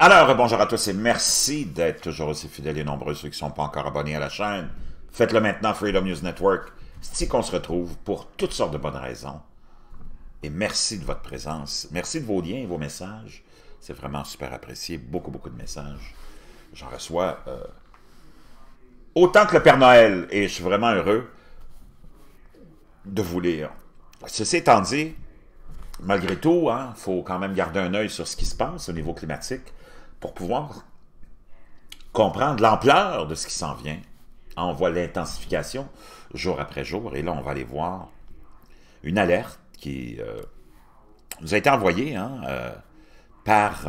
Alors, bonjour à tous et merci d'être toujours aussi fidèles et nombreux ceux qui ne sont pas encore abonnés à la chaîne. Faites-le maintenant, Freedom News Network. C'est qu'on se retrouve pour toutes sortes de bonnes raisons. Et merci de votre présence. Merci de vos liens et vos messages. C'est vraiment super apprécié. Beaucoup, beaucoup de messages. J'en reçois euh, autant que le Père Noël. Et je suis vraiment heureux de vous lire. Ceci étant dit, malgré tout, il hein, faut quand même garder un œil sur ce qui se passe au niveau climatique pour pouvoir comprendre l'ampleur de ce qui s'en vient. Ah, on voit l'intensification jour après jour, et là, on va aller voir une alerte qui euh, nous a été envoyée hein, euh, par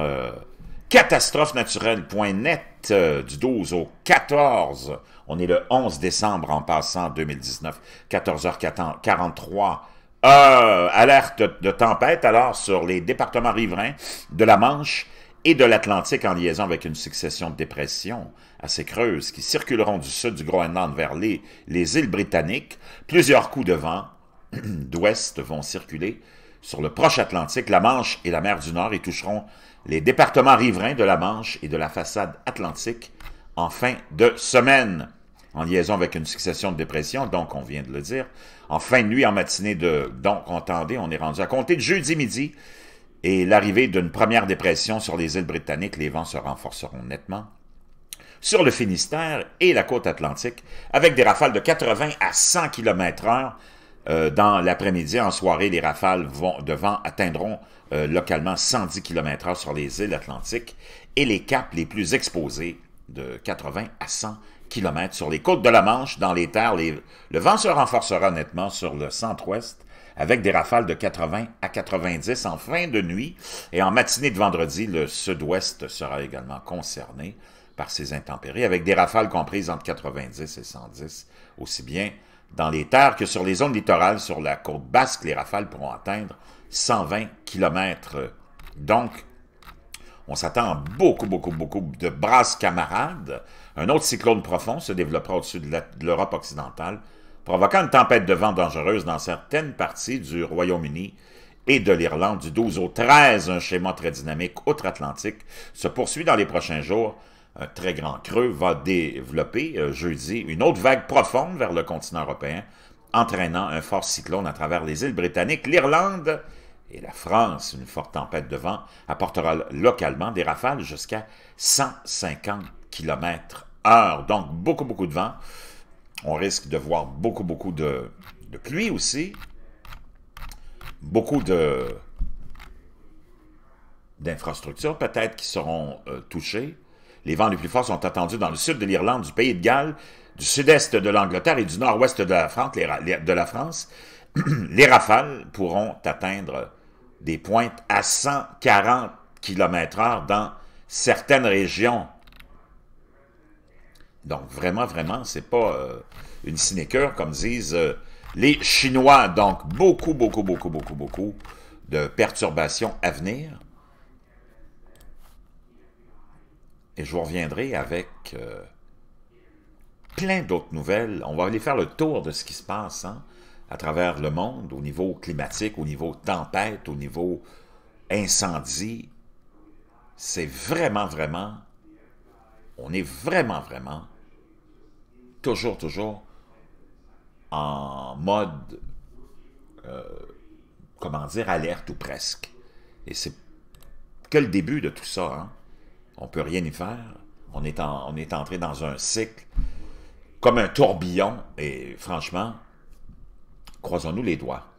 catastrophe euh, catastrophenaturelle.net du 12 au 14. On est le 11 décembre en passant 2019, 14h43. alerte de tempête alors sur les départements riverains de la Manche et de l'Atlantique en liaison avec une succession de dépressions assez creuses qui circuleront du sud du Groenland vers les, îles britanniques. Plusieurs coups de vent d'ouest vont circuler sur le proche Atlantique, la Manche et la mer du Nord et toucheront les départements riverains de la Manche et de la façade atlantique en fin de semaine en liaison avec une succession de dépressions, donc on vient de le dire. En fin de nuit, en matinée de... Donc, entendez, on est rendu à compter de jeudi midi et l'arrivée d'une première dépression sur les îles britanniques, les vents se renforceront nettement, sur le Finistère et la côte atlantique, avec des rafales de 80 à 100 km h dans l'après-midi. En soirée, les rafales vont, de vent atteindront euh, localement 110 km h sur les îles atlantiques et les caps les plus exposés de 80 à 100 km sur les côtes de la Manche, dans les terres. le vent se renforcera nettement sur le centre-ouest avec des rafales de 80 à 90 en fin de nuit. Et en matinée de vendredi, le sud-ouest sera également concerné par ces intempéries, avec des rafales comprises entre 90 et 110, aussi bien dans les terres que sur les zones littorales sur la côte basque. Les rafales pourront atteindre 120 km. Donc, on s'attend à beaucoup, beaucoup, beaucoup de brasses camarades. Un autre cyclone profond se développera au-dessus de l'Europe occidentale provoquant une tempête de vent dangereuse dans certaines parties du Royaume-Uni et de l'Irlande du 12 au 13. Un schéma très dynamique outre-Atlantique se poursuit dans les prochains jours. Un très grand creux va développer euh, jeudi une autre vague profonde vers le continent européen, entraînant un fort cyclone à travers les îles britanniques, l'Irlande et la France. Une forte tempête de vent apportera localement des rafales jusqu'à 150 km heure. Donc beaucoup, beaucoup de vent on risque de voir beaucoup, beaucoup de, pluie aussi. Beaucoup de d'infrastructures peut-être qui seront euh, touchées. Les vents les plus forts sont attendus dans le sud de l'Irlande, du Pays de Galles, du sud-est de l'Angleterre et du nord-ouest de la France. Les, de la France. les rafales pourront atteindre des pointes à 140 km/h dans certaines régions donc, vraiment, vraiment, c'est pas euh, une sinecure, comme disent euh, les Chinois. Donc, beaucoup, beaucoup, beaucoup, beaucoup, beaucoup de perturbations à venir. Et je vous reviendrai avec euh, plein d'autres nouvelles. On va aller faire le tour de ce qui se passe hein, à travers le monde, au niveau climatique, au niveau tempête, au niveau incendie. C'est vraiment, vraiment... On est vraiment, vraiment toujours, toujours en mode, euh, comment dire, alerte ou presque. Et c'est que le début de tout ça. Hein. On ne peut rien y faire. On est, en, on est entré dans un cycle comme un tourbillon. Et franchement, croisons-nous les doigts.